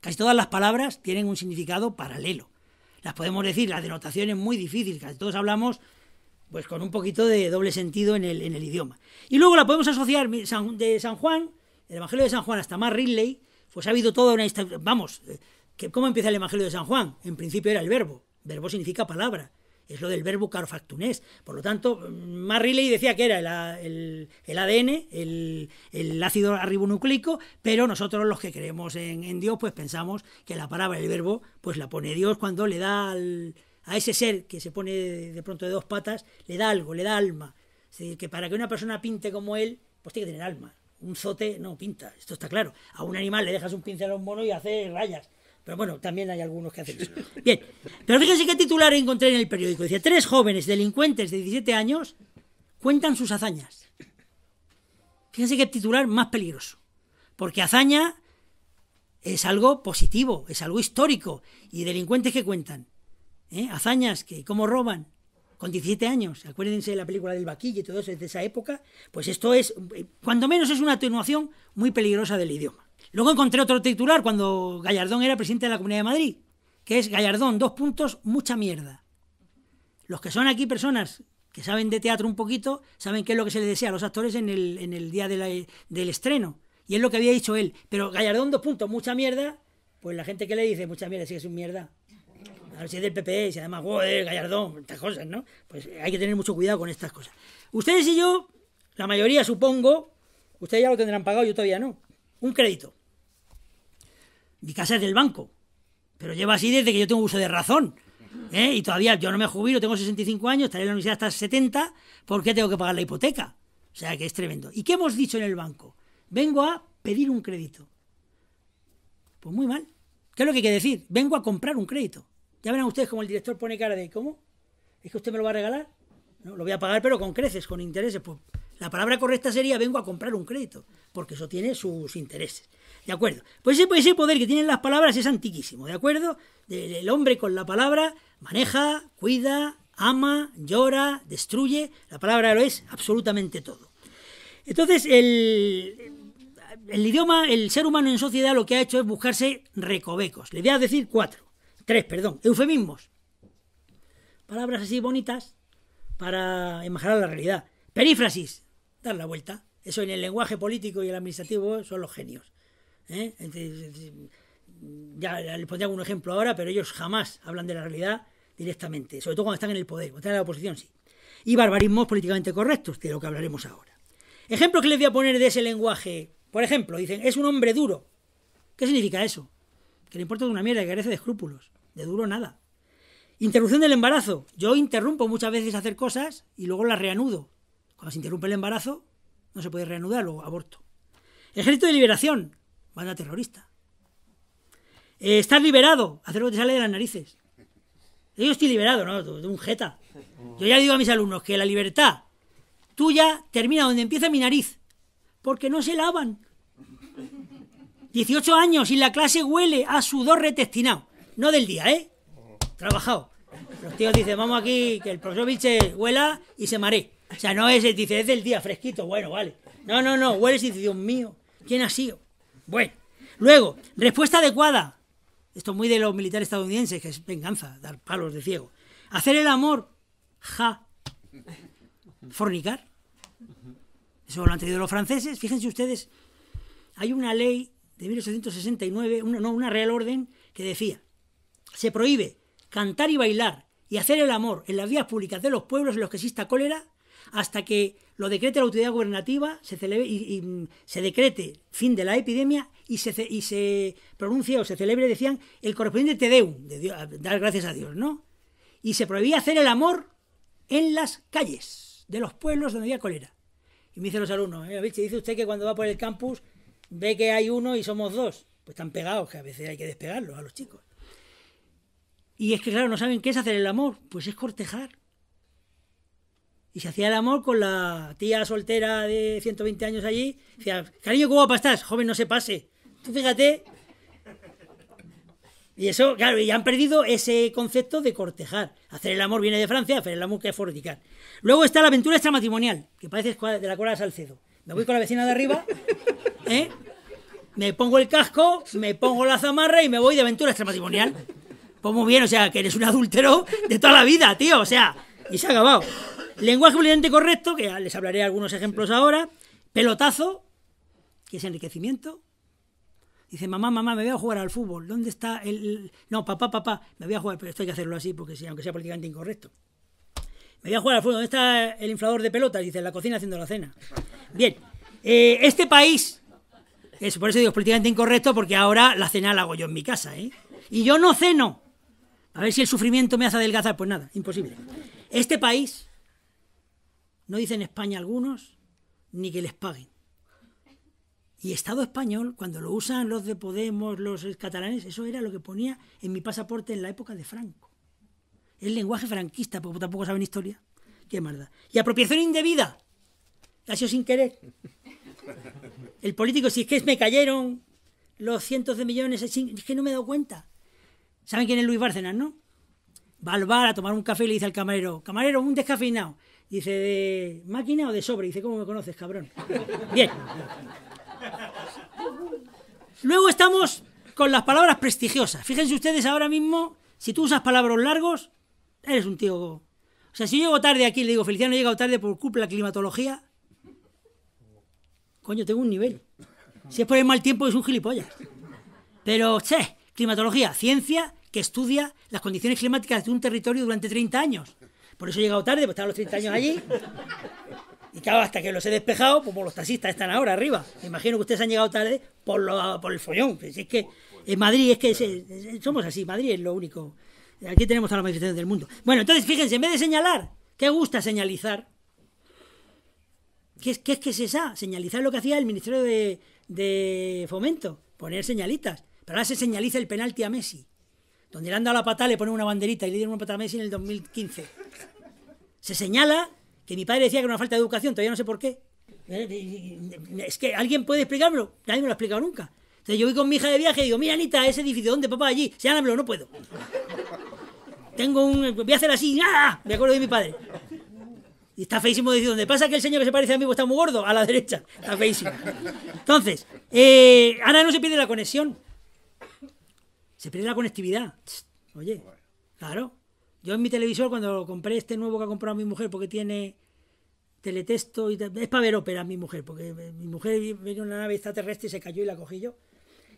Casi todas las palabras tienen un significado paralelo. Las podemos decir, la denotación es muy difícil, casi todos hablamos pues con un poquito de doble sentido en el, idioma. Y luego la podemos asociar de San Juan, el Evangelio de San Juan hasta más Ridley, pues ha habido toda una... Vamos, eh, ¿cómo empieza el Evangelio de San Juan? En principio era el verbo, verbo significa palabra es lo del verbo carofactunés. Por lo tanto, Marriley decía que era el, el, el ADN, el, ácido ribonucleico, pero nosotros los que creemos en, Dios, pues pensamos que la palabra, el verbo, pues la pone Dios cuando le da a ese ser que se pone de pronto de dos patas, le da algo, le da alma. Es decir, que para que una persona pinte como él, pues tiene que tener alma. Un zote no pinta, esto está claro. A un animal le dejas un pincel a un mono y hace rayas pero bueno, también hay algunos que hacen eso. Bien, pero fíjense qué titular encontré en el periódico. Dice, tres jóvenes delincuentes de 17 años cuentan sus hazañas. Fíjense qué titular más peligroso. Porque hazaña es algo positivo, es algo histórico. Y delincuentes que cuentan. ¿eh? Hazañas que, ¿cómo roban? Con 17 años. Acuérdense de la película del vaquillo y todo eso de esa época. Pues esto es, eh, cuando menos es una atenuación muy peligrosa del idioma. Luego encontré otro titular cuando Gallardón era presidente de la Comunidad de Madrid, que es Gallardón, dos puntos, mucha mierda. Los que son aquí personas que saben de teatro un poquito, saben qué es lo que se les desea a los actores en el, día del estreno. Y es lo que había dicho él. Pero Gallardón, dos puntos, mucha mierda, pues la gente que le dice mucha mierda, sí que es un mierda. A ver si es del PP, e, si además, Gallardón, estas cosas, ¿no? Pues hay que tener mucho cuidado con estas cosas. Ustedes y yo, la mayoría supongo, ustedes ya lo tendrán pagado, yo todavía no un crédito. Mi casa es del banco, pero lleva así desde que yo tengo uso de razón. ¿eh? Y todavía yo no me jubilo, tengo 65 años, estaré en la universidad hasta 70, porque tengo que pagar la hipoteca? O sea que es tremendo. ¿Y qué hemos dicho en el banco? Vengo a pedir un crédito. Pues muy mal. ¿Qué es lo que hay que decir? Vengo a comprar un crédito. Ya verán ustedes cómo el director pone cara de ¿cómo? ¿Es que usted me lo va a regalar? No, lo voy a pagar, pero con creces, con intereses. Pues la palabra correcta sería vengo a comprar un crédito, porque eso tiene sus intereses. ¿De acuerdo? Pues ese, pues poder que tienen las palabras es antiquísimo, ¿de acuerdo? El hombre con la palabra maneja, cuida, ama, llora, destruye. La palabra lo es absolutamente todo. Entonces, el, idioma, el ser humano en sociedad lo que ha hecho es buscarse recovecos. Le voy a decir cuatro, tres, perdón, eufemismos. Palabras así bonitas para enmascarar la realidad. Perífrasis, dar la vuelta. Eso en el lenguaje político y el administrativo son los genios. ¿eh? ya les pondría algún ejemplo ahora, pero ellos jamás hablan de la realidad directamente, sobre todo cuando están en el poder, cuando están en la oposición, sí. Y barbarismos políticamente correctos, de lo que hablaremos ahora. Ejemplos que les voy a poner de ese lenguaje. Por ejemplo, dicen, es un hombre duro. ¿Qué significa eso? Que le importa una mierda, que carece de escrúpulos. De duro nada. Interrupción del embarazo. Yo interrumpo muchas veces hacer cosas y luego las reanudo. Cuando se interrumpe el embarazo, no se puede reanudar, luego aborto. Ejército de Liberación, banda terrorista. Eh, estás liberado, hacer lo que te sale de las narices. Yo estoy liberado, ¿no? De un jeta. Yo ya digo a mis alumnos que la libertad tuya termina donde empieza mi nariz, porque no se lavan. 18 años y la clase huele a sudor retestinado. No del día, ¿eh? Trabajado. Los tíos dicen, vamos aquí, que el profesor Vilche huela y se maree. O sea, no es, dice, es del día fresquito, bueno, vale. No, no, no, hueles y Dios mío, ¿quién ha sido? Bueno, luego, respuesta adecuada. Esto es muy de los militares estadounidenses, que es venganza, dar palos de ciego. Hacer el amor, ja. Fornicar. Eso lo han tenido los franceses. Fíjense ustedes, hay una ley de 1869, no, una real orden, que decía, se prohíbe cantar y bailar y hacer el amor en las vías públicas de los pueblos en los que exista cólera, hasta que lo decrete la autoridad gubernativa, se celebre y, mm, se decrete fin de la epidemia y se, y se pronuncia o se celebre, decían, el correspondiente Te de dar gracias a Dios, ¿no? Y se prohibía hacer el amor en las calles de los pueblos donde había cólera. Y me dicen los alumnos, ¿eh? dice usted que cuando va por el campus ve que hay uno y somos dos. Pues están pegados, que a veces hay que despegarlos a los chicos. Y es que, claro, no saben qué es hacer el amor, pues es cortejar. Y se hacía el amor con la tía soltera de 120 años allí. Decía, cariño, ¿cómo apastas, estás, joven, no se pase. Tú fíjate. Y eso, claro, y han perdido ese concepto de cortejar. Hacer el amor viene de Francia, hacer el amor que es fornicar. Luego está la aventura extramatrimonial, que parece de la cola de Salcedo. Me voy con la vecina de arriba, ¿eh? me pongo el casco, me pongo la zamarra y me voy de aventura extramatrimonial. Pues muy bien, o sea, que eres un adúltero de toda la vida, tío, o sea, y se ha acabado. Lenguaje políticamente correcto, que les hablaré algunos ejemplos ahora. Pelotazo, que es enriquecimiento. Dice, mamá, mamá, me voy a jugar al fútbol. ¿Dónde está el...? No, papá, papá, me voy a jugar. Pero esto hay que hacerlo así, porque aunque sea políticamente incorrecto. Me voy a jugar al fútbol. ¿Dónde está el inflador de pelotas? Dice, en la cocina haciendo la cena. Bien. Eh, este país... Es, por eso digo, es políticamente incorrecto, porque ahora la cena la hago yo en mi casa, ¿eh? Y yo no ceno. A ver si el sufrimiento me hace adelgazar. Pues nada, imposible. Este país no dicen España algunos, ni que les paguen. Y Estado español, cuando lo usan los de Podemos, los catalanes, eso era lo que ponía en mi pasaporte en la época de Franco. El lenguaje franquista, porque tampoco saben historia. Qué maldad. Y apropiación indebida. Ha sido sin querer. El político, si es que me cayeron los cientos de millones, es que no me he dado cuenta. ¿Saben quién es Luis Bárcenas, no? Va al bar a tomar un café y le dice al camarero, camarero, un descafeinado. Dice, ¿de máquina o de sobre? Dice, ¿cómo me conoces, cabrón? Bien. Luego estamos con las palabras prestigiosas. Fíjense ustedes ahora mismo, si tú usas palabras largos, eres un tío. O sea, si yo llego tarde aquí le digo, Feliciano, he llegado tarde por culpa de la climatología, coño, tengo un nivel. Si es por el mal tiempo, es un gilipollas. Pero, che, climatología, ciencia que estudia las condiciones climáticas de un territorio durante 30 años. Por eso he llegado tarde, porque estaba los 30 años allí. Y claro, hasta que los he despejado, pues, los taxistas están ahora arriba. Me imagino que ustedes han llegado tarde por, por el follón. Pues es que en Madrid es que somos así, Madrid es lo único. Aquí tenemos a las manifestaciones del mundo. Bueno, entonces fíjense, en vez de señalar, ¿qué gusta señalizar? ¿Qué es, es que se sabe? Señalizar lo que hacía el Ministerio de, Fomento, poner señalitas. Pero ahora se señaliza el penalti a Messi. Donde le han dado la pata, le ponen una banderita y le dieron una patada a Messi en el 2015. Se señala que mi padre decía que era una falta de educación, todavía no sé por qué. Eh, es que alguien puede explicármelo, nadie me lo ha explicado nunca. Entonces yo voy con mi hija de viaje y digo, mira Anita, ese edificio, ¿dónde papá? Allí, señálamelo, no puedo. Tengo un... voy a hacer así, ¡ah! Me acuerdo de mi padre. Y está feísimo decir, ¿dónde pasa que el señor que se parece a mí pues, está muy gordo, a la derecha, está feísimo. Entonces, eh, Ana no se pierde la conexión, se pierde la conectividad. Oye, claro. Yo en mi televisor, cuando compré este nuevo que ha comprado mi mujer, porque tiene teletexto y es para ver óperas mi mujer, porque mi mujer vino una nave extraterrestre y se cayó y la cogí yo.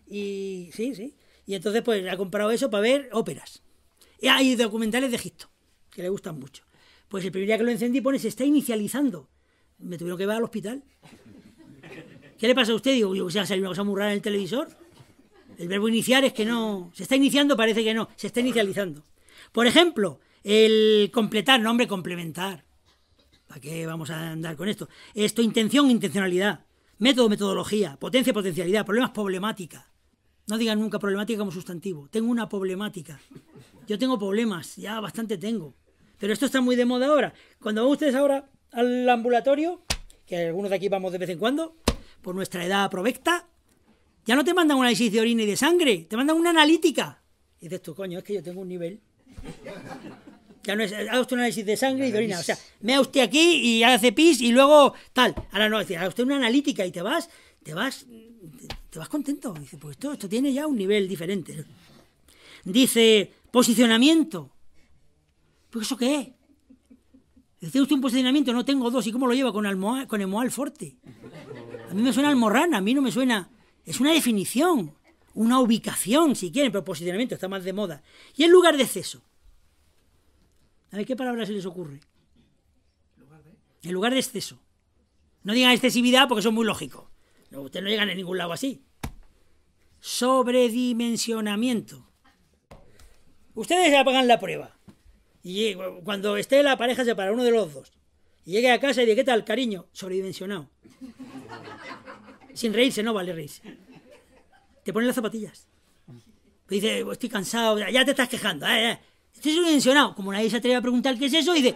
Y sí, sí. Y entonces pues ha comprado eso para ver óperas. Y hay documentales de Egipto, que le gustan mucho. Pues el primer día que lo encendí pone, se está inicializando. Me tuvieron que ir al hospital. ¿Qué le pasa a usted? Digo, o sea se me una en el televisor. El verbo iniciar es que no... Se está iniciando, parece que no. Se está inicializando. Por ejemplo, el completar, nombre complementar. ¿Para qué vamos a andar con esto? Esto, intención, intencionalidad. Método, metodología. Potencia, potencialidad. Problemas, problemática. No digan nunca problemática como sustantivo. Tengo una problemática. Yo tengo problemas, ya bastante tengo. Pero esto está muy de moda ahora. Cuando van ustedes ahora al ambulatorio, que algunos de aquí vamos de vez en cuando, por nuestra edad provecta, ya no te mandan un análisis de orina y de sangre, te mandan una analítica. Y dices tú, coño, es que yo tengo un nivel Ya no es, eh, haga usted un análisis de sangre y de orina. O sea, mea usted aquí y hace pis y luego tal. Ahora no, decir, haga usted una analítica y te vas, te vas, te vas contento. Dice, pues esto, esto tiene ya un nivel diferente. Dice, posicionamiento. ¿Pues eso qué es? Dice usted un posicionamiento, no tengo dos. ¿Y cómo lo lleva con, con el moal fuerte A mí me suena almorrana, a mí no me suena. Es una definición una ubicación, si quieren, pero posicionamiento está más de moda. Y el lugar de exceso. A ver qué palabras se les ocurre. en lugar de exceso. No digan excesividad porque son muy lógicos. ustedes no llegan a ningún lado así. Sobredimensionamiento. Ustedes ya pagan la prueba. Y eh, cuando esté la pareja se para uno de los dos. Y llegue a casa y diga, ¿qué tal, cariño? Sobredimensionado. Sin reírse, no vale reírse te ponen las zapatillas. dice, pues estoy cansado, ya te estás quejando, eh, eh". estoy subvencionado. Como nadie se atreve a preguntar qué es eso, dice,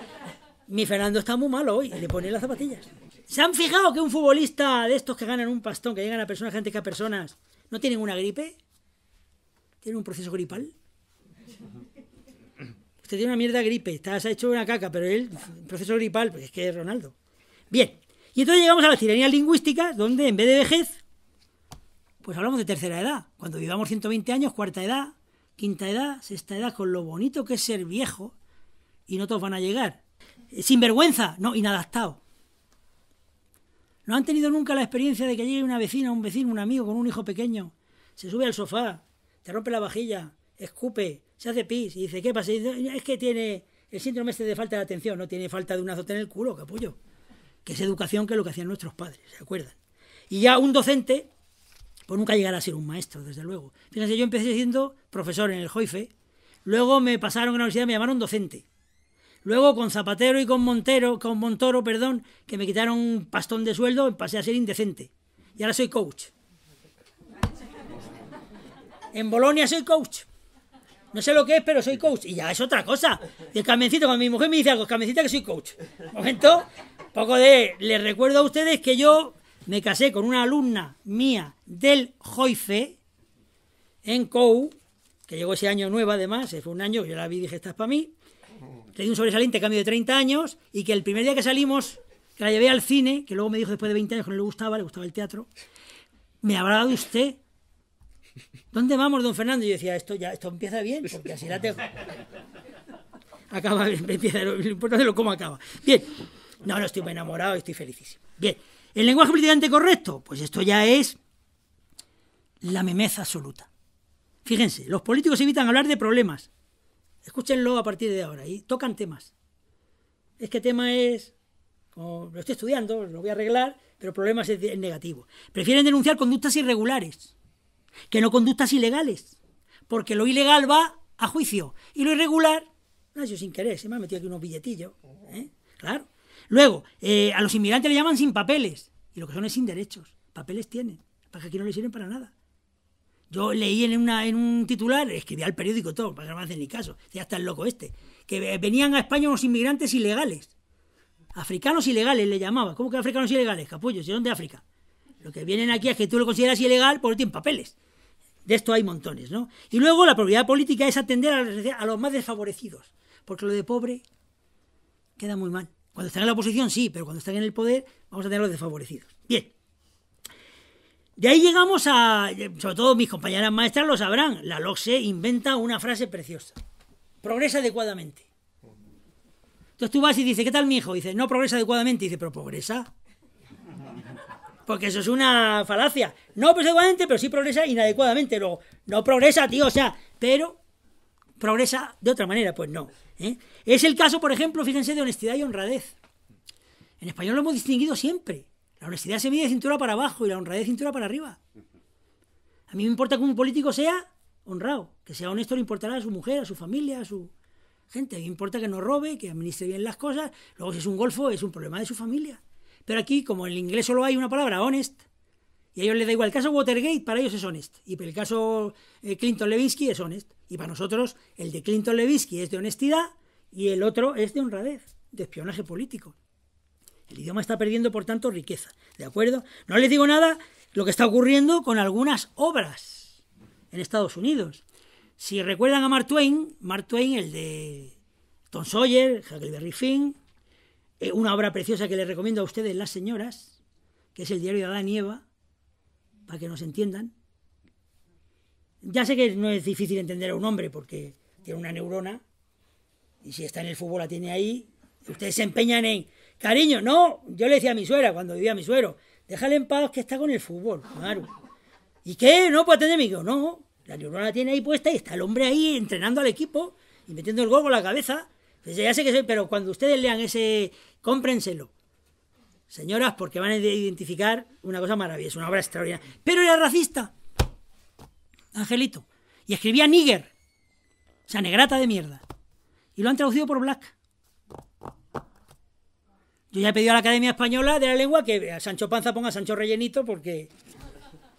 mi Fernando está muy malo hoy, y le ponen las zapatillas. ¿Se han fijado que un futbolista de estos que ganan un pastón, que llegan a personas, gente que a personas, no tienen una gripe? ¿Tienen un proceso gripal? Usted tiene una mierda gripe, se ha hecho una caca, pero él, proceso gripal, pues es que es Ronaldo. Bien, y entonces llegamos a la tiranías lingüística, donde en vez de vejez, pues hablamos de tercera edad. Cuando vivamos 120 años, cuarta edad, quinta edad, sexta edad, con lo bonito que es ser viejo, y no todos van a llegar. Eh, Sin vergüenza, no, inadaptado. ¿No han tenido nunca la experiencia de que llegue una vecina, un vecino, un amigo con un hijo pequeño, se sube al sofá, te rompe la vajilla, escupe, se hace pis y dice, ¿qué pasa? es que tiene el síndrome este de falta de atención, no tiene falta de un azote en el culo, capullo. Que es educación que es lo que hacían nuestros padres, ¿se acuerdan? Y ya un docente pues nunca llegar a ser un maestro, desde luego. Fíjense, yo empecé siendo profesor en el Joife, luego me pasaron a la universidad, me llamaron docente. Luego con Zapatero y con Montero, con Montoro, perdón, que me quitaron un pastón de sueldo, pasé a ser indecente. Y ahora soy coach. En Bolonia soy coach. No sé lo que es, pero soy coach. Y ya es otra cosa. Y el camencito cuando mi mujer me dice algo, Carmencita que soy coach. Momento, poco de... Les recuerdo a ustedes que yo me casé con una alumna mía del Joife, en COU, que llegó ese año nueva además, fue un año yo la vi y dije, estás para mí. Tenía un sobresaliente cambio de 30 años y que el primer día que salimos, que la llevé al cine, que luego me dijo después de 20 años que no le gustaba, le gustaba el teatro, me hablaba de usted. ¿Dónde vamos, don Fernando? Y yo decía, esto ya esto empieza bien, porque así la tengo. Acaba, empieza, lo importante es cómo acaba. Bien, no, no estoy enamorado, estoy felicísimo. Bien, ¿El lenguaje políticamente correcto? Pues esto ya es la memeza absoluta. Fíjense, los políticos evitan hablar de problemas. Escúchenlo a partir de ahora y tocan temas. Es que tema es, lo estoy estudiando, lo voy a arreglar, pero problemas es negativo. Prefieren denunciar conductas irregulares que no conductas ilegales, porque lo ilegal va a juicio y lo irregular, no, yo sin querer, se me ha metido aquí unos billetillos. ¿eh? Claro, Luego, eh, a los inmigrantes le llaman sin papeles, y lo que son es sin derechos. Papeles tienen, para que aquí no les sirven para nada. Yo leí en, una, en un titular, escribí al periódico todo, para que no me hacen ni caso, ya está el loco este, que venían a España unos inmigrantes ilegales. Africanos ilegales le llamaba. ¿Cómo que africanos ilegales? Capullos, si son de África. Lo que vienen aquí es que tú lo consideras ilegal porque tienen papeles. De esto hay montones, ¿no? Y luego la propiedad política es atender a los más desfavorecidos, porque lo de pobre queda muy mal. Cuando están en la oposición, sí, pero cuando están en el poder, vamos a tenerlos desfavorecidos. Bien. De ahí llegamos a, sobre todo mis compañeras maestras lo sabrán, la LOCSE inventa una frase preciosa. Progresa adecuadamente. Entonces tú vas y dices, ¿qué tal mi hijo? Dice, no progresa adecuadamente. Dice, pero progresa. Porque eso es una falacia. No progresa adecuadamente, pero sí progresa inadecuadamente. Luego no progresa, tío, o sea, pero progresa de otra manera. Pues no. ¿eh? Es el caso, por ejemplo, fíjense, de honestidad y honradez. En español lo hemos distinguido siempre. La honestidad se mide de cintura para abajo y la honradez cintura para arriba. A mí me importa que un político sea honrado, que sea honesto le importará a su mujer, a su familia, a su gente. A mí me importa que no robe, que administre bien las cosas. Luego, si es un golfo, es un problema de su familia. Pero aquí, como en el inglés solo hay una palabra, honest, y a ellos les da igual. El caso Watergate para ellos es honesto. Y para el caso eh, Clinton-Levinsky es honesto. Y para nosotros el de Clinton-Levinsky es de honestidad y el otro es de honradez, de espionaje político. El idioma está perdiendo, por tanto, riqueza. ¿De acuerdo? No les digo nada lo que está ocurriendo con algunas obras en Estados Unidos. Si recuerdan a Mark Twain, Mark Twain, el de Tom Sawyer, Huckleberry Finn, eh, una obra preciosa que les recomiendo a ustedes, las señoras, que es el diario de Adán y Eva, para que nos entiendan. Ya sé que no es difícil entender a un hombre porque tiene una neurona y si está en el fútbol la tiene ahí. Ustedes se empeñan en, cariño, no, yo le decía a mi suegra cuando vivía mi suero, déjale en paz que está con el fútbol, claro. ¿Y qué? No puede tener mi No, la neurona la tiene ahí puesta y está el hombre ahí entrenando al equipo y metiendo el gol con la cabeza. Pues ya sé que soy, pero cuando ustedes lean ese, cómprenselo señoras, porque van a identificar una cosa maravillosa, una obra extraordinaria. Pero era racista, Angelito. Y escribía nigger, o sea, negrata de mierda. Y lo han traducido por black. Yo ya he pedido a la Academia Española de la Lengua que a Sancho Panza ponga Sancho Rellenito, porque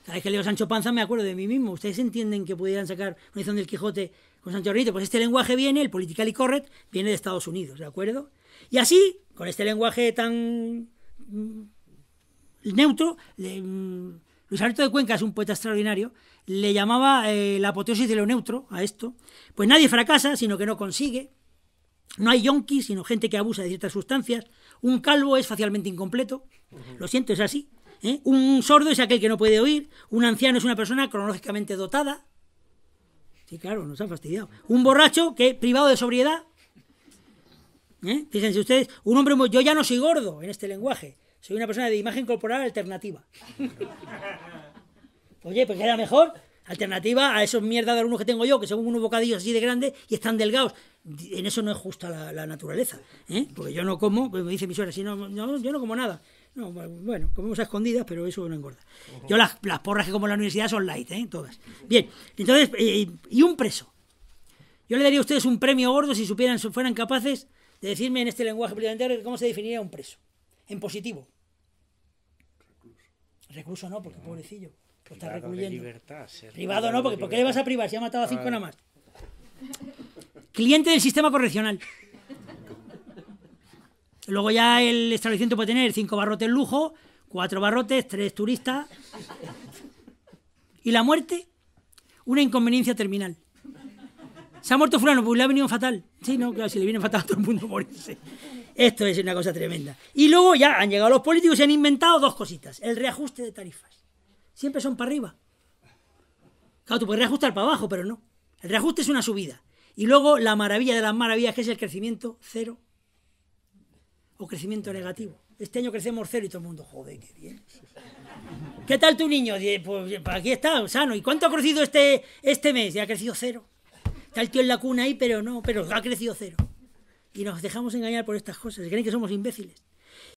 cada vez que leo Sancho Panza me acuerdo de mí mismo. ¿Ustedes entienden que pudieran sacar una del Quijote con Sancho Rellenito? Pues este lenguaje viene, el political y correct, viene de Estados Unidos, ¿de acuerdo? Y así, con este lenguaje tan el mm, neutro, mm, Luis Alberto de Cuenca es un poeta extraordinario, le llamaba eh, la apoteosis de lo neutro a esto. Pues nadie fracasa, sino que no consigue. No hay yonkis, sino gente que abusa de ciertas sustancias. Un calvo es facialmente incompleto. Lo siento, es así. ¿eh? Un sordo es aquel que no puede oír. Un anciano es una persona cronológicamente dotada. Sí, claro, nos han fastidiado. Un borracho que, privado de sobriedad, ¿Eh? Fíjense ustedes, un hombre, yo ya no soy gordo en este lenguaje, soy una persona de imagen corporal alternativa. Oye, pues era mejor alternativa a esos mierdas de alumnos que tengo yo, que son unos bocadillos así de grande y están delgados. En eso no es justa la, naturaleza, ¿eh? porque yo no como, pues me dice mi suegra, no, yo no como nada. No, bueno, comemos a escondidas, pero eso no engorda. Yo las, las porras que como en la universidad son light, ¿eh? todas. Bien, entonces, eh, y un preso. Yo le daría a ustedes un premio gordo si supieran, si fueran capaces de decirme en este lenguaje cómo se definiría un preso, en positivo. Recluso. no, porque pobrecillo. está recluyendo. Privado no, porque ¿por qué le vas a privar si ha matado a cinco nada más? Cliente del sistema correccional. Luego ya el establecimiento puede tener cinco barrotes lujo, cuatro barrotes, tres turistas. Y la muerte, una inconveniencia terminal. Se ha muerto fulano, pues le ha venido fatal. Sí, no, claro, si le viene fatal a todo el mundo morirse. Esto es una cosa tremenda. Y luego ya han llegado los políticos y han inventado dos cositas. El reajuste de tarifas. Siempre son para arriba. Claro, tú puedes reajustar para abajo, pero no. El reajuste es una subida. Y luego la maravilla de las maravillas, que es el crecimiento cero o crecimiento negativo. Este año crecemos cero y todo el mundo, joder, qué bien. ¿Qué tal tu niño? Pues aquí está, sano. ¿Y cuánto ha crecido este, este mes? Ya ha crecido cero. Está en la cuna ahí, pero no, pero ha crecido cero. Y nos dejamos engañar por estas cosas. Se creen que somos imbéciles.